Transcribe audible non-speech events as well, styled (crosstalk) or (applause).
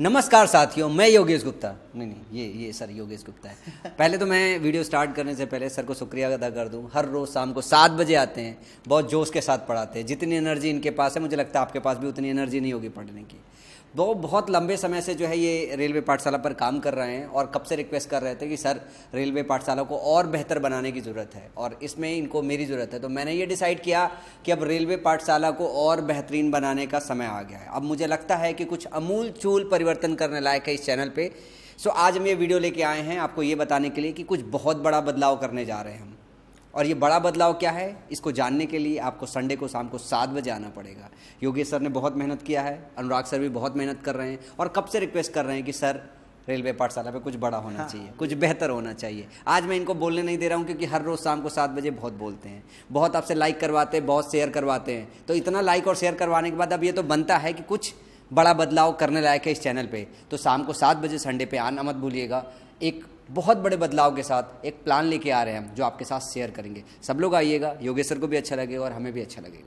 नमस्कार साथियों मैं योगेश गुप्ता नहीं नहीं ये ये सर योगेश गुप्ता है (laughs) पहले तो मैं वीडियो स्टार्ट करने से पहले सर को शुक्रिया अदा कर दूं हर रोज़ शाम को सात बजे आते हैं बहुत जोश के साथ पढ़ाते हैं जितनी एनर्जी इनके पास है मुझे लगता है आपके पास भी उतनी एनर्जी नहीं होगी पढ़ने की वो बहुत लंबे समय से जो है ये रेलवे पाठशाला पर काम कर रहे हैं और कब से रिक्वेस्ट कर रहे थे कि सर रेलवे पाठशाला को और बेहतर बनाने की ज़रूरत है और इसमें इनको मेरी ज़रूरत है तो मैंने ये डिसाइड किया कि अब रेलवे पाठशाला को और बेहतरीन बनाने का समय आ गया है अब मुझे लगता है कि कुछ अमूल चूल परिवर्तन परिवर्तन करने लायक है इस चैनल पे सो आज हम ये वीडियो लेके आए हैं आपको ये बताने के लिए कि कुछ बहुत बड़ा बदलाव करने जा रहे हैं हम और ये बड़ा बदलाव क्या है इसको जानने के लिए आपको संडे को शाम को सात बजे आना पड़ेगा योगेश सर ने बहुत मेहनत किया है अनुराग सर भी बहुत मेहनत कर रहे हैं और कब से रिक्वेस्ट कर रहे हैं कि सर रेलवे पाठशाला पे कुछ बड़ा होना हाँ। चाहिए कुछ बेहतर होना चाहिए आज मैं इनको बोलने नहीं दे रहा हूँ क्योंकि हर रोज़ शाम को सात बजे बहुत बोलते हैं बहुत आपसे लाइक करवाते हैं बहुत शेयर करवाते हैं तो इतना लाइक और शेयर करवाने के बाद अब ये तो बनता है कि कुछ बड़ा बदलाव करने लायक है इस चैनल पे तो शाम को सात बजे संडे पे आना मत भूलिएगा एक बहुत बड़े बदलाव के साथ एक प्लान लेके आ रहे हैं हम जो आपके साथ शेयर करेंगे सब लोग आइएगा योगेश्वर को भी अच्छा लगेगा और हमें भी अच्छा लगेगा